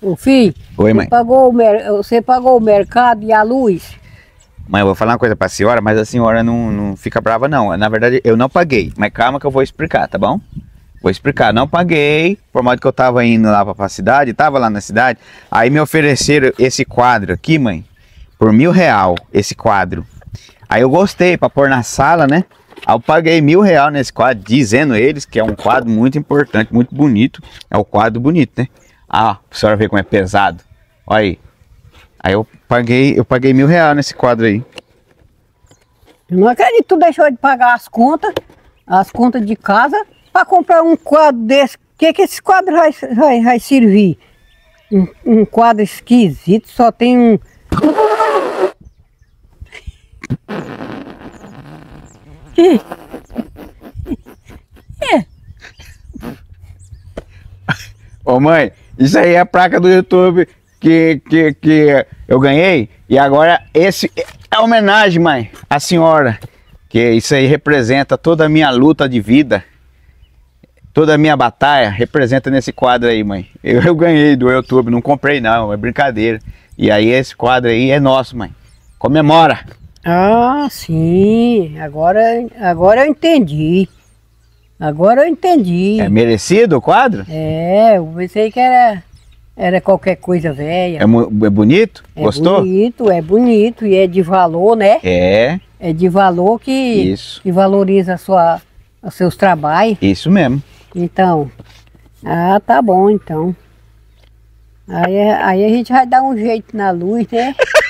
O filho, Oi, mãe. Você pagou, o mer... você pagou o mercado e a luz? Mãe, eu vou falar uma coisa pra senhora, mas a senhora não, não fica brava, não. Na verdade, eu não paguei. Mas calma que eu vou explicar, tá bom? Vou explicar, não paguei, por modo que eu tava indo lá pra cidade, tava lá na cidade, aí me ofereceram esse quadro aqui, mãe, por mil real, esse quadro. Aí eu gostei, pra pôr na sala, né? Aí eu paguei mil real nesse quadro, dizendo eles que é um quadro muito importante, muito bonito, é o um quadro bonito, né? Ah, pra senhora ver como é pesado. Olha aí. Aí eu paguei, eu paguei mil reais nesse quadro aí. Eu não acredito que tu deixou de pagar as contas, as contas de casa, para comprar um quadro desse. O que, que esse quadro vai, vai, vai servir? Um, um quadro esquisito, só tem um. Ih! Ô mãe, isso aí é a placa do YouTube que, que, que eu ganhei. E agora esse é homenagem, mãe, à senhora. Que isso aí representa toda a minha luta de vida. Toda a minha batalha representa nesse quadro aí, mãe. Eu, eu ganhei do YouTube, não comprei não, é brincadeira. E aí esse quadro aí é nosso, mãe. Comemora! Ah, sim, agora, agora eu entendi. Agora eu entendi. É merecido o quadro? É, eu pensei que era, era qualquer coisa velha. É, é bonito? É Gostou? É bonito, é bonito e é de valor, né? É. É de valor que, Isso. que valoriza a sua, os seus trabalhos. Isso mesmo. Então, ah, tá bom então. Aí, aí a gente vai dar um jeito na luz, né?